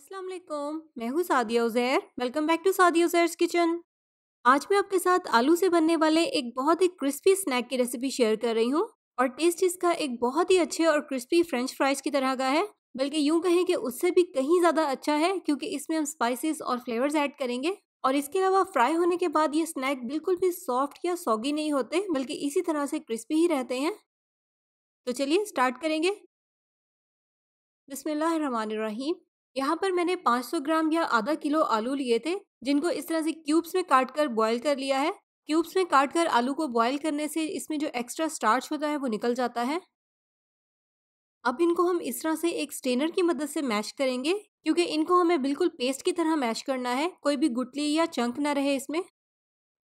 अस्सलाम वालेकुम मैं हूँ Sadia Uzair welcome back to Sadia Uzair's kitchen आज मैं आपके साथ आलू से बनने वाले एक बहुत ही क्रिस्पी स्नैक की रेसिपी शेयर कर रही हूँ और टेस्ट इसका एक बहुत ही अच्छे और क्रिस्पी फ्रेंच फ्राइज की तरह का है बल्कि यूँ कहें कि उससे भी कहीं ज़्यादा अच्छा है क्योंकि इसमें हम स्पाइसेस और फ्लेवर्स ऐड करेंगे और इसके अलावा फ्राई होने के बाद ये स्नैक बिल्कुल भी सॉफ्ट या सॉगी नहीं होते बल्कि इसी तरह से क्रिस्पी ही रहते हैं तो चलिए स्टार्ट करेंगे बिसमीम यहाँ पर मैंने 500 ग्राम या आधा किलो आलू लिए थे जिनको इस तरह से क्यूब्स में काट कर बॉयल कर लिया है क्यूब्स में काट कर आलू को बॉयल करने से इसमें जो एक्स्ट्रा स्टार्च होता है वो निकल जाता है अब इनको हम इस तरह से एक स्टेनर की मदद से मैश करेंगे क्योंकि इनको हमें बिल्कुल पेस्ट की तरह मैश करना है कोई भी गुटली या चंक ना रहे इसमें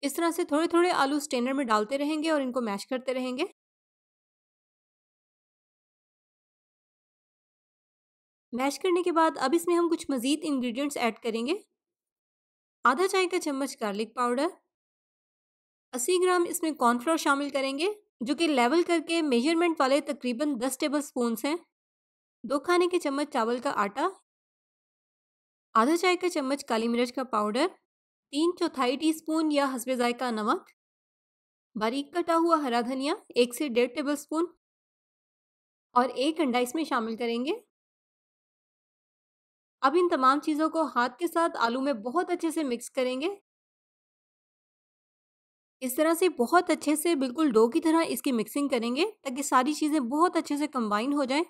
इस तरह से थोड़े थोड़े आलू स्टेनर में डालते रहेंगे और इनको मैश करते रहेंगे मैश करने के बाद अब इसमें हम कुछ मज़ीद इंग्रेडिएंट्स ऐड करेंगे आधा चाय का चम्मच गार्लिक पाउडर अस्सी ग्राम इसमें कॉर्नफ्लोर शामिल करेंगे जो कि लेवल करके मेजरमेंट वाले तकरीबन दस टेबल स्पूनस हैं दो खाने के चम्मच चावल का आटा आधा चाय का चम्मच काली मिर्च का पाउडर तीन चौथाई स्पून या हसबे जायका नमक बारीक कटा हुआ हरा धनिया एक से डेढ़ टेबल स्पून और एक अंडा इसमें शामिल करेंगे अब इन तमाम चीज़ों को हाथ के साथ आलू में बहुत अच्छे से मिक्स करेंगे इस तरह से बहुत अच्छे से बिल्कुल डो की तरह इसकी मिक्सिंग करेंगे ताकि सारी चीज़ें बहुत अच्छे से कंबाइन हो जाएं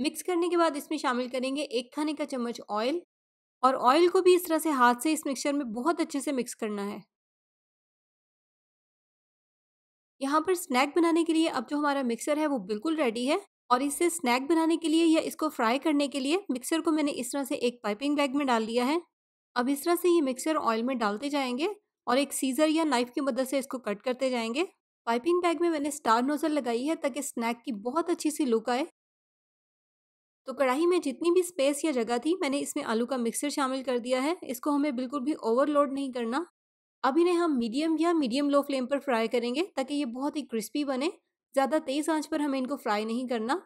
मिक्स करने के बाद इसमें शामिल करेंगे एक खाने का चम्मच ऑयल और ऑयल को भी इस तरह से हाथ से इस मिक्सचर में बहुत अच्छे से मिक्स करना है यहाँ पर स्नैक बनाने के लिए अब जो हमारा मिक्सर है वो बिल्कुल रेडी है और इसे स्नैक बनाने के लिए या इसको फ्राई करने के लिए मिक्सर को मैंने इस तरह से एक पाइपिंग बैग में डाल लिया है अब इस तरह से ये मिक्सर ऑयल में डालते जाएंगे और एक सीज़र या नाइफ़ की मदद से इसको कट करते जाएंगे पाइपिंग बैग में मैंने स्टार नोज़ल लगाई है ताकि स्नैक की बहुत अच्छी सी लुक आए तो कढ़ाई में जितनी भी स्पेस या जगह थी मैंने इसमें आलू का मिक्सर शामिल कर दिया है इसको हमें बिल्कुल भी ओवरलोड नहीं करना अब इन्हें हम मीडियम या मीडियम लो फ्लेम पर फ्राई करेंगे ताकि ये बहुत ही क्रिस्पी बने ज़्यादा तेज़ आंच पर हमें इनको फ्राई नहीं करना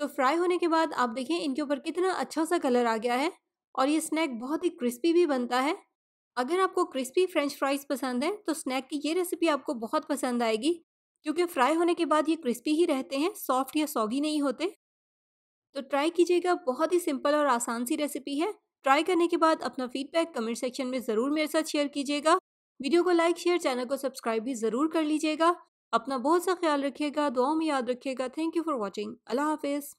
तो फ्राई होने के बाद आप देखें इनके ऊपर कितना अच्छा सा कलर आ गया है और ये स्नैक बहुत ही क्रिस्पी भी बनता है अगर आपको क्रिस्पी फ्रेंच फ्राइज पसंद है तो स्नैक की ये रेसिपी आपको बहुत पसंद आएगी क्योंकि फ्राई होने के बाद ये क्रिस्पी ही रहते हैं सॉफ्ट या सॉगी नहीं होते तो ट्राई कीजिएगा बहुत ही सिंपल और आसान सी रेसिपी है ट्राई करने के बाद अपना फीडबैक कमेंट सेक्शन में ज़रूर मेरे साथ शेयर कीजिएगा वीडियो को लाइक शेयर चैनल को सब्सक्राइब भी ज़रूर कर लीजिएगा अपना बहुत सा ख्याल रखिएगा दुआओं में याद रखिएगा थैंक यू फॉर वॉचिंग अल्लाह हाफिज़